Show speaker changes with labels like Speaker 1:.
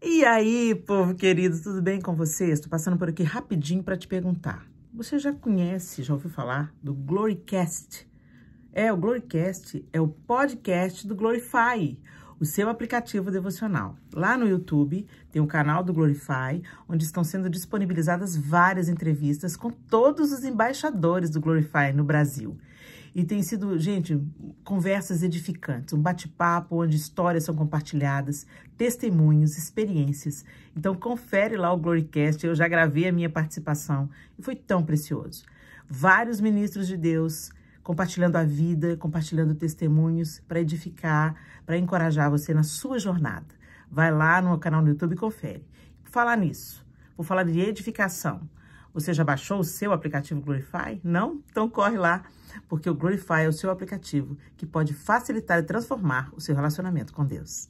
Speaker 1: E aí, povo querido, tudo bem com vocês? Estou passando por aqui rapidinho para te perguntar. Você já conhece, já ouviu falar do Glorycast? É, o Glorycast é o podcast do Glorify, o seu aplicativo devocional. Lá no YouTube tem o um canal do Glorify, onde estão sendo disponibilizadas várias entrevistas com todos os embaixadores do Glorify no Brasil. E tem sido, gente, conversas edificantes, um bate-papo onde histórias são compartilhadas, testemunhos, experiências. Então, confere lá o Glorycast, eu já gravei a minha participação e foi tão precioso. Vários ministros de Deus compartilhando a vida, compartilhando testemunhos para edificar, para encorajar você na sua jornada. Vai lá no canal no YouTube e confere. Vou falar nisso, vou falar de edificação. Você já baixou o seu aplicativo Glorify? Não? Então corre lá, porque o Glorify é o seu aplicativo que pode facilitar e transformar o seu relacionamento com Deus.